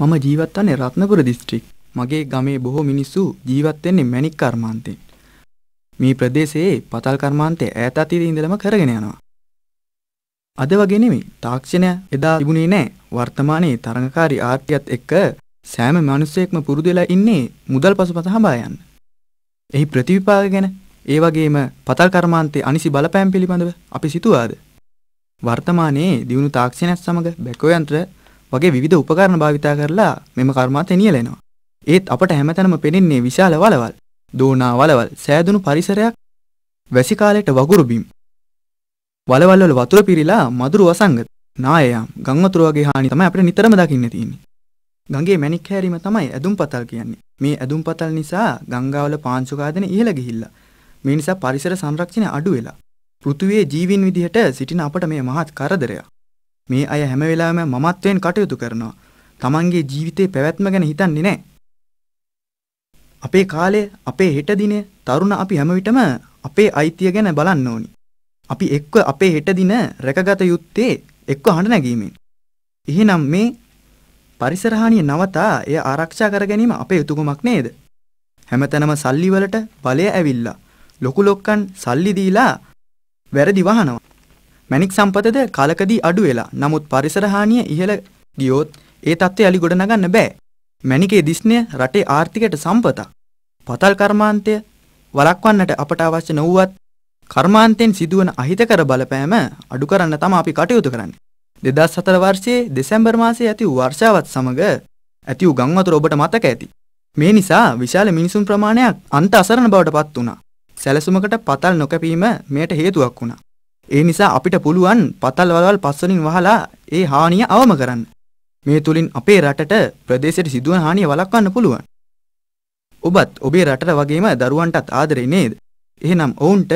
මම ජීවත් වන්නේ රත්නපුර දිස්ත්‍රික්. මගේ ගමේ බොහෝ මිනිස්සු ජීවත් වෙන්නේ මැණික් කර්මාන්තයෙන්. මේ ප්‍රදේශයේ පතල් කර්මාන්තය ඈත අතීතයේ ඉඳලම කරගෙන යනවා. අද වගේ නෙමෙයි තාක්ෂණය එදා තිබුණේ නැහැ. වර්තමානයේ තරඟකාරී ආර්ථිකයත් එක්ක සෑම මිනිසෙක්ම පුරුදු වෙලා ඉන්නේ මුදල් පසුපස හඹා යන්න. එහි ප්‍රතිවිපාක ගැන ඒ වගේම පතල් කර්මාන්තයේ අනිසි බලපෑම් පිළිබඳව අපි සිතුවාද? වර්තමානයේ දියුණු තාක්ෂණයත් සමග බැකෝ යන්ත්‍ර වගේ විධ උපකරණ භාවිතා කරලා මෙම කර්මාත එනියලෙනවා. ඒත් අපට හැමතැනම පෙනෙන්නේ විශාල වලවල් දෝනා වලවල් සෑදුණු පරිසරයක් වැසිකාලයට වගුරුබිම්. වලවල්වල වතුර පිරිලා මදුරු වසංගත නායයම් ගංවතුර වගේ හානි තමයි අපිට නිතරම දකින්න තියෙන්නේ. ගඟේ මැණික් හැරීම තමයි ඇදුම් පතල් කියන්නේ. මේ ඇදුම් පතල් නිසා ගංගාවල පාංශුකාදන ඉහළ ගිහිල්ලා. මේ නිසා පරිසර සංරක්ෂණය අඩු වෙලා. පෘථුවේ ජීවීන් විදිහට සිටින අපට මේ මහත් කරදරයක්. මේ අය හැම වෙලාවෙම මමත්වයෙන් කටයුතු කරනවා. Tamanගේ ජීවිතේ පැවැත්ම ගැන හිතන්නේ නැහැ. අපේ කාලේ, අපේ හෙට දිනේ තරුණ අපි හැම විටම අපේ අයිතිය ගැන බලන්න ඕනි. අපි එක්ව අපේ හෙට දින රැකගත යුත්තේ එක්ව හඬ නැගීමෙන්. එහෙනම් මේ පරිසරහානිය නවතා එය ආරක්ෂා කර ගැනීම අපේ යුතුයකමක් නේද? හැමතැනම සල්ලි වලට බලය ඇවිල්ලා ලොකු ලොක්කන් සල්ලි දීලා වැරදි වහනවා. මැණික් සම්පතද කලකදී අඩු වෙලා. නමුත් පරිසර හානිය ඉහළ ගියොත් ඒ தත්ත්වය අලි ගොඩ නගන්න බෑ. මැණිකේ දිස්නය රටේ ආර්ථිකයට සම්පතක්. පතල් කර්මාන්තය වළක්වන්නට අපට අවශ්‍ය නොවුවත් කර්මාන්තයෙන් සිදුවන අහිතකර බලපෑම අඩු කරන්න තම අපි කටයුතු කරන්නේ. 2004 වර්ෂයේ දෙසැම්බර් මාසයේ ඇති වූ වර්ෂාවත් සමග ඇති වූ ගම් වතුර ඔබට මතක ඇති. මේ නිසා විශාල මිනිසුන් ප්‍රමාණයක් අන්ත අසරණ බවට පත් වුණා. සැලසුමකට පතල් නොකැපීම මෙයට හේතුවක් වුණා. ඒ නිසා අපිට පුළුවන් පතල් වලවල් පස්වලින් වහලා ඒ හානිය අවම කරන්න. මේ තුලින් අපේ රටට ප්‍රදේශයට සිදුවන හානිය වළක්වන්න පුළුවන්. ඔබත් ඔබේ රටට වගේම දරුවන්ටත් ආදරේ නේද? එහෙනම් ඔවුන්ට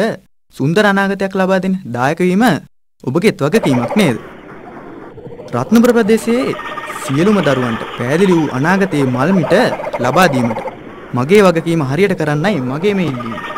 සුන්දර අනාගතයක් ලබා දෙන දායක වීම ඔබගේත් වගකීමක් නේද? රත්නපුර ප්‍රදේශයේ සියලුම දරුවන්ට පැහැදිලි වූ අනාගතයේ මල්මිට ලබා දීමට මගේ වගකීම හරියට කරන්නයි මගේ මේ ඉල්ලීම.